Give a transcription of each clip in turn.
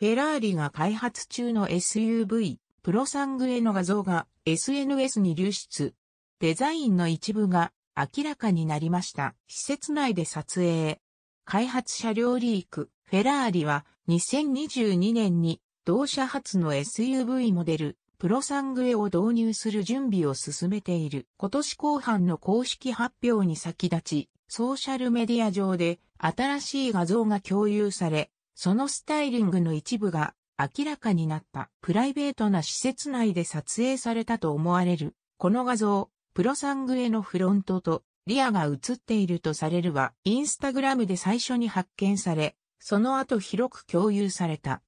フェラーリが開発中の SUV、プロサングエの画像が SNS に流出。デザインの一部が明らかになりました。施設内で撮影。開発車両リーク、フェラーリは2022年に同社初の SUV モデル、プロサングエを導入する準備を進めている。今年後半の公式発表に先立ち、ソーシャルメディア上で新しい画像が共有され、そのスタイリングの一部が明らかになったプライベートな施設内で撮影されたと思われるこの画像、プロサングエのフロントとリアが映っているとされるはインスタグラムで最初に発見され、その後広く共有された。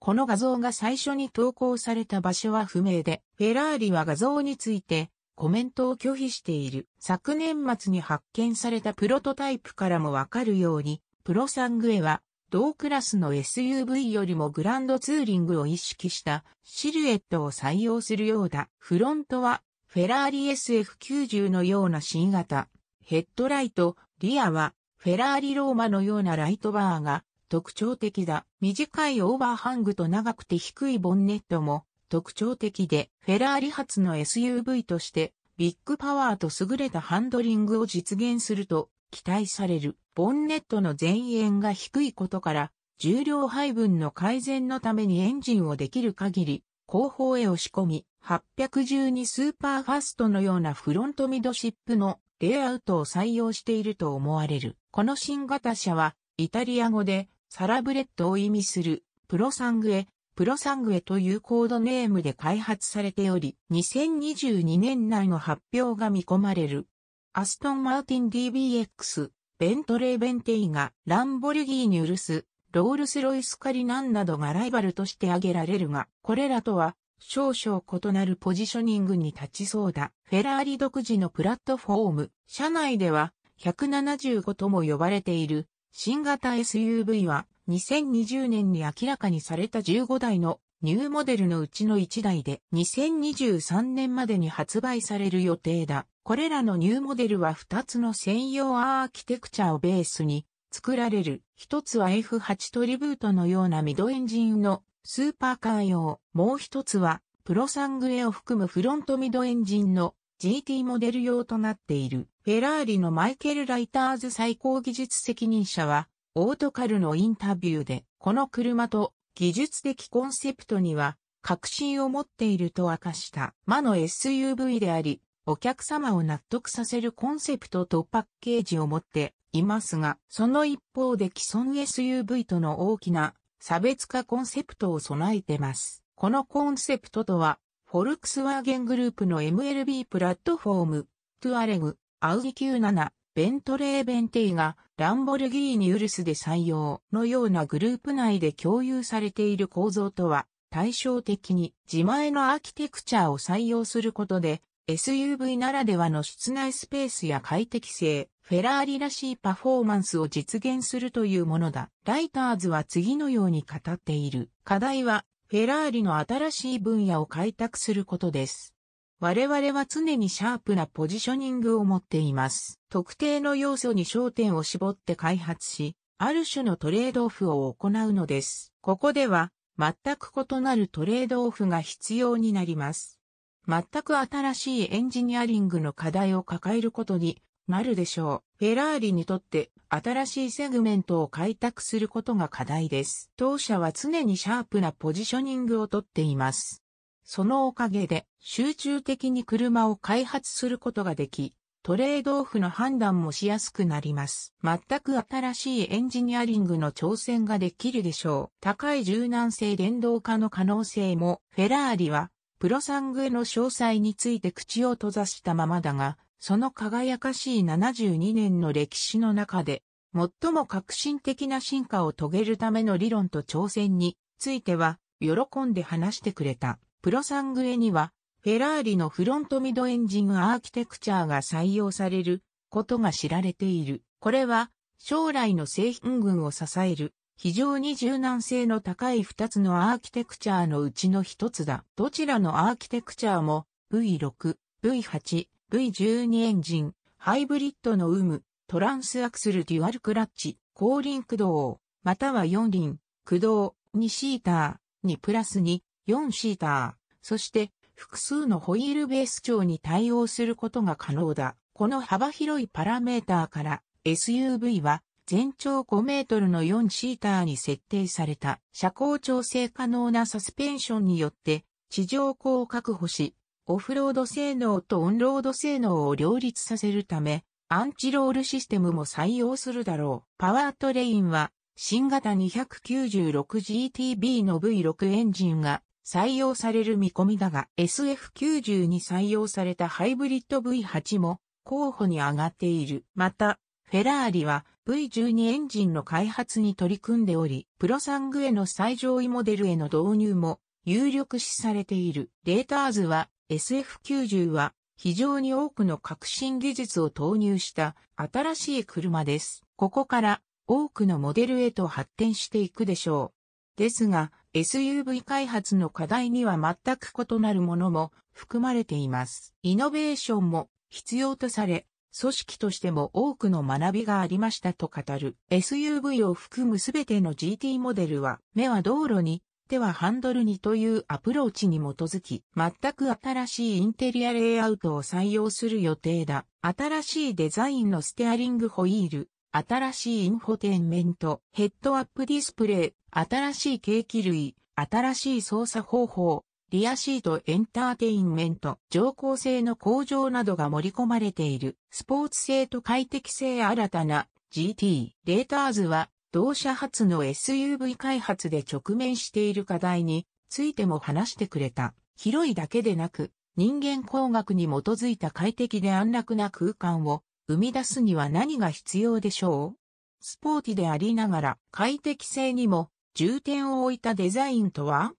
この画像が最初に投稿された場所は不明で、フェラーリは画像についてコメントを拒否している。昨年末に発見されたプロトタイプからもわかるように、プロサングエは同クラスの SUV よりもグランドツーリングを意識したシルエットを採用するようだ。フロントはフェラーリ SF90 のような新型、ヘッドライト、リアはフェラーリローマのようなライトバーが特徴的だ。短いオーバーハングと長くて低いボンネットも特徴的で、フェラーリ発の SUV としてビッグパワーと優れたハンドリングを実現すると期待される。ボンネットの前縁が低いことから、重量配分の改善のためにエンジンをできる限り、後方へ押し込み、812スーパーファストのようなフロントミドシップのレイアウトを採用していると思われる。この新型車は、イタリア語でサラブレッドを意味するプロサングエ、プロサングエというコードネームで開発されており、2022年内の発表が見込まれる。アストンマーティン DBX ベントレー・ベンテイが、ランボルギーニ・ウルス、ロールス・ロイス・カリナンなどがライバルとして挙げられるが、これらとは少々異なるポジショニングに立ちそうだ。フェラーリ独自のプラットフォーム、車内では175とも呼ばれている新型 SUV は2020年に明らかにされた15台のニューモデルのうちの1台で2023年までに発売される予定だ。これらのニューモデルは2つの専用アーキテクチャをベースに作られる。一つは F8 トリブートのようなミドエンジンのスーパーカー用。もう一つはプロサングエを含むフロントミドエンジンの GT モデル用となっている。フェラーリのマイケル・ライターズ最高技術責任者はオートカルのインタビューでこの車と技術的コンセプトには確信を持っていると明かした。魔の SUV であり、お客様を納得させるコンセプトとパッケージを持っていますが、その一方で既存 SUV との大きな差別化コンセプトを備えてます。このコンセプトとは、フォルクスワーゲングループの MLB プラットフォーム、トゥアレグ、アウディ Q7、ベントレーベンテイがランボルギーニウルスで採用のようなグループ内で共有されている構造とは対照的に自前のアーキテクチャを採用することで SUV ならではの室内スペースや快適性、フェラーリらしいパフォーマンスを実現するというものだ。ライターズは次のように語っている。課題は、フェラーリの新しい分野を開拓することです。我々は常にシャープなポジショニングを持っています。特定の要素に焦点を絞って開発し、ある種のトレードオフを行うのです。ここでは、全く異なるトレードオフが必要になります。全く新しいエンジニアリングの課題を抱えることになるでしょう。フェラーリにとって新しいセグメントを開拓することが課題です。当社は常にシャープなポジショニングをとっています。そのおかげで集中的に車を開発することができ、トレードオフの判断もしやすくなります。全く新しいエンジニアリングの挑戦ができるでしょう。高い柔軟性電動化の可能性も、フェラーリはプロサングへの詳細について口を閉ざしたままだが、その輝かしい72年の歴史の中で、最も革新的な進化を遂げるための理論と挑戦については、喜んで話してくれた。プロサングエには、フェラーリのフロントミドエンジンアーキテクチャーが採用されることが知られている。これは、将来の製品群を支える非常に柔軟性の高い2つのアーキテクチャーのうちの1つだ。どちらのアーキテクチャーも V6、V8、V12 エンジン、ハイブリッドの有無、トランスアクスルデュアルクラッチ、後輪駆動、または4輪、駆動、2シーター、2プラス2、4シーター、そして複数のホイールベース長に対応することが可能だ。この幅広いパラメーターから SUV は全長5メートルの4シーターに設定された車高調整可能なサスペンションによって地上高を確保し、オフロード性能とオンロード性能を両立させるため、アンチロールシステムも採用するだろう。パワートレインは、新型 296GTB の V6 エンジンが採用される見込みだが、SF90 に採用されたハイブリッド V8 も候補に上がっている。また、フェラーリは V12 エンジンの開発に取り組んでおり、プロサングへの最上位モデルへの導入も有力視されている。レーターズは SF90 は非常に多くの革新技術を投入した新しい車です。ここから多くのモデルへと発展していくでしょう。ですが、SUV 開発の課題には全く異なるものも含まれています。イノベーションも必要とされ、組織としても多くの学びがありましたと語る。SUV を含むすべての GT モデルは、目は道路に、手はハンドルにというアプローチに基づき、全く新しいインテリアレイアウトを採用する予定だ。新しいデザインのステアリングホイール、新しいインフォテインメント、ヘッドアップディスプレイ、新しい景気類、新しい操作方法、リアシートエンターテインメント、乗降性の向上などが盛り込まれている、スポーツ性と快適性新たな GT、レーターズは、同社発の SUV 開発で直面している課題についても話してくれた。広いだけでなく、人間工学に基づいた快適で安楽な空間を生み出すには何が必要でしょうスポーティでありながら快適性にも重点を置いたデザインとは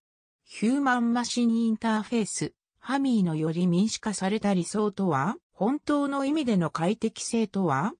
ヒューマンマシンインターフェース、ハミーのより民主化された理想とは、本当の意味での快適性とは、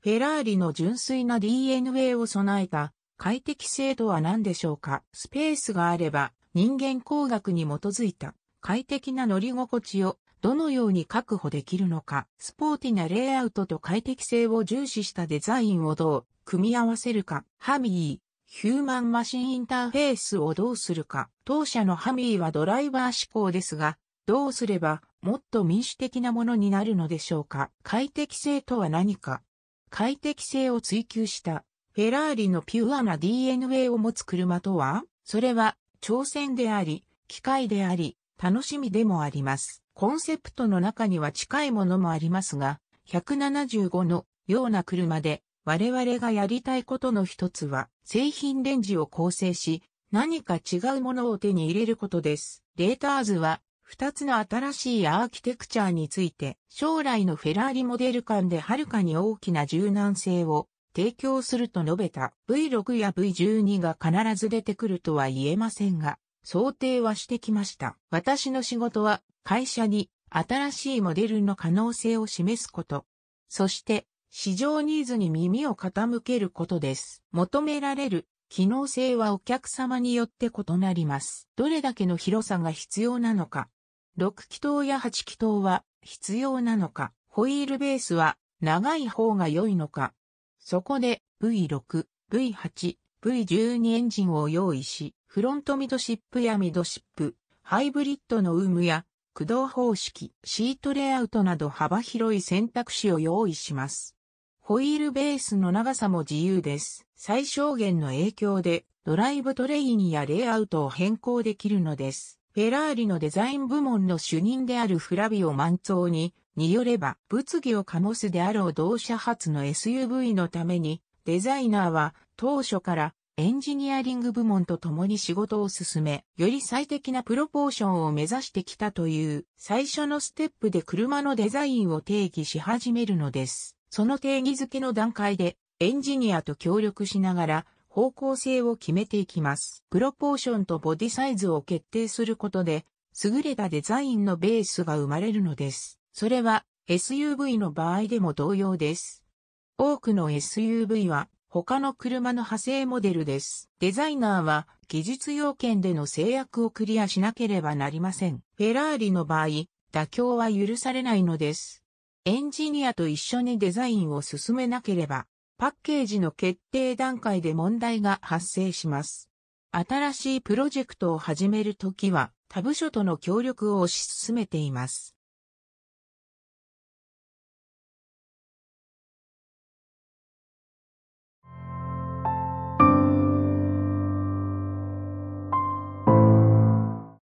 フェラーリの純粋な DNA を備えた快適性とは何でしょうかスペースがあれば人間工学に基づいた快適な乗り心地をどのように確保できるのかスポーティなレイアウトと快適性を重視したデザインをどう組み合わせるかハミーヒューマンマシンインターフェースをどうするか。当社のハミーはドライバー志向ですが、どうすればもっと民主的なものになるのでしょうか。快適性とは何か。快適性を追求したフェラーリのピュアな DNA を持つ車とは、それは挑戦であり、機械であり、楽しみでもあります。コンセプトの中には近いものもありますが、175のような車で我々がやりたいことの一つは、製品レンジを構成し、何か違うものを手に入れることです。レーターズは、二つの新しいアーキテクチャについて、将来のフェラーリモデル間ではるかに大きな柔軟性を提供すると述べた V6 や V12 が必ず出てくるとは言えませんが、想定はしてきました。私の仕事は会社に新しいモデルの可能性を示すこと。そして市場ニーズに耳を傾けることです。求められる機能性はお客様によって異なります。どれだけの広さが必要なのか、6気筒や8気筒は必要なのか、ホイールベースは長い方が良いのか。そこで V6、V8、V12 エンジンを用意し、フロントミドシップやミドシップ、ハイブリッドの有無や駆動方式、シートレイアウトなど幅広い選択肢を用意します。ホイールベースの長さも自由です。最小限の影響でドライブトレインやレイアウトを変更できるのです。フェラーリのデザイン部門の主任であるフラビオ・マンツォーニによれば、物議を醸すであろう同社発の SUV のために、デザイナーは当初からエンジニアリング部門と共に仕事を進め、より最適なプロポーションを目指してきたという最初のステップで車のデザインを定義し始めるのです。その定義づけの段階で、エンジニアと協力しながら、方向性を決めていきます。プロポーションとボディサイズを決定することで、優れたデザインのベースが生まれるのです。それは SUV の場合でも同様です。多くの SUV は他の車の派生モデルです。デザイナーは技術要件での制約をクリアしなければなりません。フェラーリの場合、妥協は許されないのです。エンジニアと一緒にデザインを進めなければ、パッケージの決定段階で問題が発生します。新しいプロジェクトを始めるときは、他部署との協力を推し進めています。